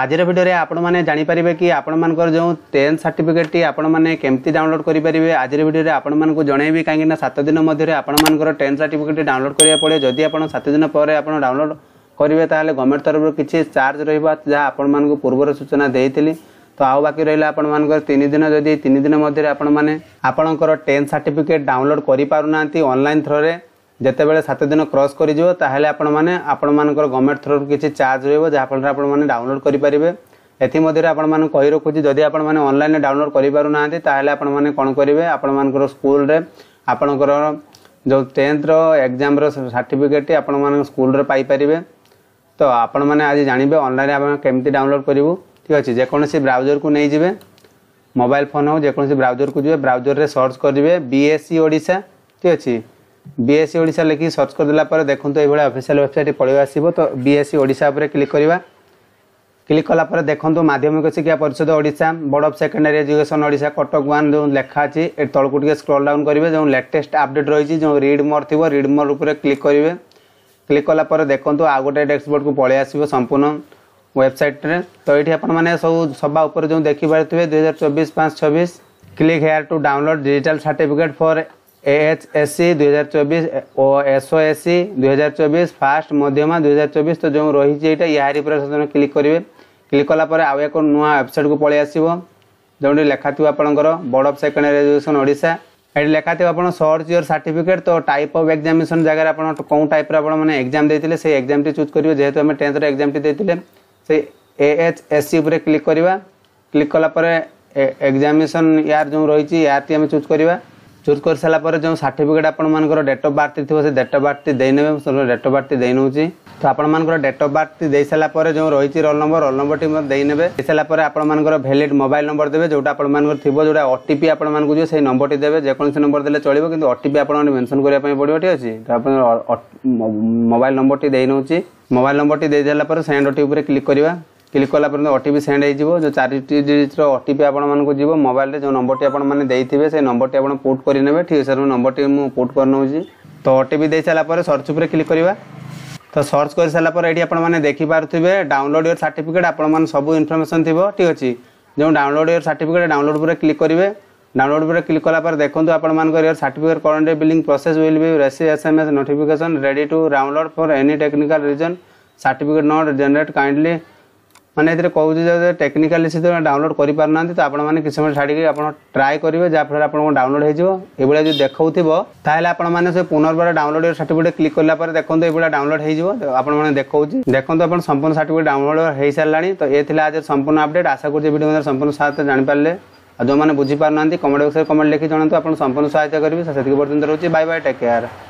ଆଜିର ଭିଡ଼ିଓରେ ଆପଣମାନେ ଜାଣିପାରିବେ କି ଆପଣମାନଙ୍କର ଯେଉଁ ଟେନ୍ଥ ସାର୍ଟିଫିକେଟ୍ଟି ଆପଣମାନେ କେମିତି ଡାଉନଲୋଡ଼୍ କରିପାରିବେ ଆଜିର ଭିଡ଼ିଓରେ ଆପଣମାନଙ୍କୁ ଜଣାଇବି କାହିଁକିନା ସାତ ଦିନ ମଧ୍ୟରେ ଆପଣମାନଙ୍କର ଟେନ୍ଥ ସାର୍ଟିଫିକେଟ୍ ଡାଉନଲୋଡ଼୍ କରିବାକୁ ପଡ଼ିବ ଯଦି ଆପଣ ସାତ ଦିନ ପରେ ଆପଣ ଡାଉନଲୋଡ଼୍ କରିବେ ତାହେଲେ ଗଭର୍ଣ୍ଣମେଣ୍ଟ ତରଫରୁ କିଛି ଚାର୍ଜ ରହିବ ଯାହା ଆପଣମାନଙ୍କୁ ପୂର୍ବରୁ ସୂଚନା ଦେଇଥିଲି ତ ଆଉ ବାକି ରହିଲା ଆପଣମାନଙ୍କର ତିନି ଦିନ ଯଦି ତିନି ଦିନ ମଧ୍ୟରେ ଆପଣମାନେ ଆପଣଙ୍କର ଟେନ୍ଥ ସାର୍ଟିଫିକେଟ୍ ଡାଉନଲୋଡ଼୍ କରିପାରୁନାହାନ୍ତି ଅନଲାଇନ୍ ଥ୍ରୋରେ ଯେତେବେଳେ ସାତ ଦିନ କ୍ରସ୍ କରିଯିବ ତାହେଲେ ଆପଣମାନେ ଆପଣମାନଙ୍କର ଗଭର୍ଣ୍ଣମେଣ୍ଟ ଥ୍ରୋରୁ କିଛି ଚାର୍ଜ ରହିବ ଯାହାଫଳରେ ଆପଣମାନେ ଡାଉନଲୋଡ଼ କରିପାରିବେ ଏଥିମଧ୍ୟରେ ଆପଣମାନଙ୍କୁ କହି ରଖୁଛି ଯଦି ଆପଣମାନେ ଅନଲାଇନ୍ରେ ଡାଉନଲୋଡ଼ କରିପାରୁନାହାନ୍ତି ତାହେଲେ ଆପଣମାନେ କ'ଣ କରିବେ ଆପଣମାନଙ୍କର ସ୍କୁଲରେ ଆପଣଙ୍କର ଯେଉଁ ଟେନ୍ଥର ଏକ୍ଜାମ୍ର ସାର୍ଟିଫିକେଟ୍ଟି ଆପଣମାନଙ୍କ ସ୍କୁଲରେ ପାଇପାରିବେ ତ ଆପଣମାନେ ଆଜି ଜାଣିବେ ଅନଲାଇନ୍ରେ ଆପଣ କେମିତି ଡାଉନଲୋଡ଼ କରିବୁ ଠିକ୍ ଅଛି ଯେକୌଣସି ବ୍ରାଉଜରକୁ ନେଇଯିବେ ମୋବାଇଲ୍ ଫୋନ୍ ହେଉ ଯେକୌଣସି ବ୍ରାଉଜରକୁ ଯିବେ ବ୍ରାଉଜରରେ ସର୍ଚ୍ଚ କରିବେ ବିଏସ୍ସି ଓଡ଼ିଶା ଠିକ୍ ଅଛି বিএসসি ওড়শা লিখি সর্চ করে দেলাপরে দেখুন এইভাবে অফিসিয়াল ওয়েবসাইট পড়ে আসব তো বিএসসি ওড়শা উপরে ক্লিক করা ক্লিক কলাপরে দেখুন মাধ্যমিক শিক্ষা পরিষদ Odisha board of secondary education Odisha Cuttack one যে লেখা আছে এটি তলক টিকি স্ক্রল ডাউন করবে যে লেটেস্ট আপডেট রয়েছে যে রিড মোর থাকবে রিড মোর উপরে ক্লিক করবে ক্লিক কলাপরে দেখুন আউ গোটে ডেস্কবোর্ড কু পড়ে আসবে সম্পূর্ণ ওয়েবসাইট্রে তো এটি আপনার সব সভা উপরে যে দেখিপারে দুই হাজার চব্বিশ পাঁচ ছবিশ click here to download digital certificate for HSC দুই হাজার চব্বিশ ও এসওএসসি দুই হাজার চব্বিশ ফার্স্ট মধ্যমা দুই হাজার চব্বিশ তো যে রয়েছে এইটা ইয়াহারি উপরে সেদিন ক্লিক করবে ক্লিক কলাপরে আউ এক নূয়া ওয়েবসাইটকু পলাই আসব যেটি লেখা থাকবে আপনার board of secondary education Odisha এটি লেখা থাকবে আপনার সর্চ ইয়র সার্টিফিকেট তো টাইপ অফ এক্সামিনেসন জায়গায় আপনার কেউ টাইপের আপনার মানে এক্সাম দিয়ে সেই এক্সামটি চুজ করবে যেহেতু আমি টেন্থর এক্সামটি দিয়ে সেই এএচএসসি উপরে ক্লিক করা ক্লিক কলাপরে এক্সামিনেসন ইয়ার যে রয়েছে ইয়ারটি আমি চুজ করা চুଜ୍ କରିସାରିଲା ପରେ ଯେଉଁ ସାର୍ଟିଫିକେଟ୍ ଆପଣମାନଙ୍କର ଡେଟ୍ ଅଫ୍ ବାର୍ଥଟି ଥିବ ସେ ଡେଟ୍ ଅଫ୍ ବାର୍ଥଟି ଦେଇନେବେ ଡେଟ୍ ଅଫ୍ ବାର୍ଥଟି ଦେଇନେଉଛି ତ ଆପଣମାନଙ୍କର ଡେଟ୍ ଅଫ୍ ବାର୍ଥଟି ଦେଇସାରିଲା ପରେ ଯେଉଁ ରହିଛି ରୋଲ୍ ନମ୍ବର ରୋଲ୍ ନମ୍ବରଟି ଦେଇନେବେ ଦେଇସାରିଲା ପରେ ଆପଣମାନଙ୍କର ଭ୍ୟାଲିଡ୍ ମୋବାଇଲ ନମ୍ବର ଦେବେ ଯେଉଁଟା ଆପଣମାନଙ୍କର ଥିବ ଯେଉଁଟା ଓ ଟି ପି ଆପଣମାନଙ୍କୁ ଯିବ ସେଇ ନମ୍ବରଟି ଦେବେ ଯେକୌଣସି ନମ୍ବର ଦେଲେ ଚଳିବ କିନ୍ତୁ ଓ ଟି ପି ଆପଣମାନଙ୍କୁ ମେନସନ୍ କରିବା ପାଇଁ ପଡ଼ିବ ଠିକ୍ ଅଛି ତ ଆପଣ ମୋବାଇଲ ନମ୍ବରଟି ଦେଇନେଉଛି ମୋବାଇଲ ନମ୍ବରଟି ଦେଇଦେଲା ପରେ ସେଣ୍ଡ ଓ ଟି ଉପରେ କ୍ଲିକ୍ କରିବା କ୍ଲିକ୍ କଲା ପରେ ଓ ଟି ପି ସେଣ୍ଡ ହେଇଯିବ ଯେଉଁ ଚାରିଟି ଡିଜିଟ୍ର ଓ ଟି ପି ଆପଣମାନଙ୍କୁ ଯିବ ମୋବାଇଲରେ ଯେଉଁ ନମ୍ବରଟି ଆପଣମାନେ ଦେଇଥିବେ ସେ ନମ୍ବରଟି ଆପଣ ପୁଟ୍ କରିନେବେ ଠିକ୍ ସାର୍ ନମ୍ବରଟି ମୁଁ ପୁଟ୍ କରିନେଉଛି ତ ଓ ଟି ପି ଦେଇସାରିଲା ପରେ ସର୍ଚ୍ଚ ଉପରେ କ୍ଲିକ୍ କରିବା ତ ସର୍ଚ୍ଚ କରିସାରିଲା ପରେ ଏଠି ଆପଣମାନେ ଦେଖିପାରୁଥିବେ ଡାଉନଲୋଡ଼ ଇୟର ସାର୍ଟିଫିକେଟ୍ ଆପଣମାନେ ସବୁ ଇନଫର୍ମେସନ୍ ଥିବ ଠିକ୍ ଅଛି ଯେଉଁ ଡାଉନଲୋଡ଼ ଇୟର ସାର୍ଟିଫିକେଟ୍ ଡାଉନଲୋଡ଼ ଉପରେ କ୍ଲିକ୍ କରିବେ ডাউনলোড উপরে ক্লিক কলা পরে দেখুন আপনার year certificate current billing process will be received S M S notification ready to download for any technical reason certificate not generate kindly ମାନେ ଏଥିରେ କହୁଛି ଯେ ଟେକ୍ନିକାଲ ଇସ୍ୟୁ ଡାଉନଲୋଡ୍ କରିପାରୁନାହାନ୍ତି ତ ଆପଣମାନେ କିଛି ସମୟ ଛାଡ଼ିକି ଆପଣ ଟ୍ରାଏ କରିବେ ଯାହାଫଳରେ ଆପଣଙ୍କୁ ଡାଉନଲୋଡ୍ ହେଇଯିବ ଏଭଳିଆ ଯଦି ଦେଖାଉଥିବ ତାହେଲେ ଆପଣମାନେ ସେ ପୁନର୍ବାର ଡାଉନଲୋଡ୍ ସାର୍ଟିଫିକେଟ୍ କ୍ଲିକ୍ କଲା ପରେ ଦେଖନ୍ତୁ ଏଭଳିଆ ଡାଉନଲୋଡ୍ ହେଇଯିବ ଆପଣମାନେ ଦେଖାଉଛି ଦେଖନ୍ତୁ ଆପଣ ସମ୍ପୂର୍ଣ୍ଣ ସାର୍ଟିଫିକେଟ୍ ଡାଉନଲୋଡ୍ ହେଇସାରିଲାଣି ତ ଏ ଥିଲା ଆଜି ସମ୍ପୂର୍ଣ୍ଣ ଅପଡେଟ୍ ଆଶା କରୁଛି ଭିଡ଼ିଓ ମଧ୍ୟରେ ସମ୍ପୂର୍ଣ୍ଣ ସାହାଯ୍ୟ ଜାଣିପାରିଲେ ଆଉ ଯେଉଁମାନେ ବୁଝିପାରୁନାହାନ୍ତି କମେଣ୍ଟ ବକ୍ସରେ କମେଣ୍ଟ ଲେଖି ଜଣାନ୍ତୁ ଆପଣ ସମ୍ପୂର୍ଣ୍ଣ ସହାୟତା କରିବେ ସେତିକି ପର୍ଯ୍ୟନ୍ତ ରହୁଛି ବାଇ ବାଇ ଟେକ୍ କେୟାର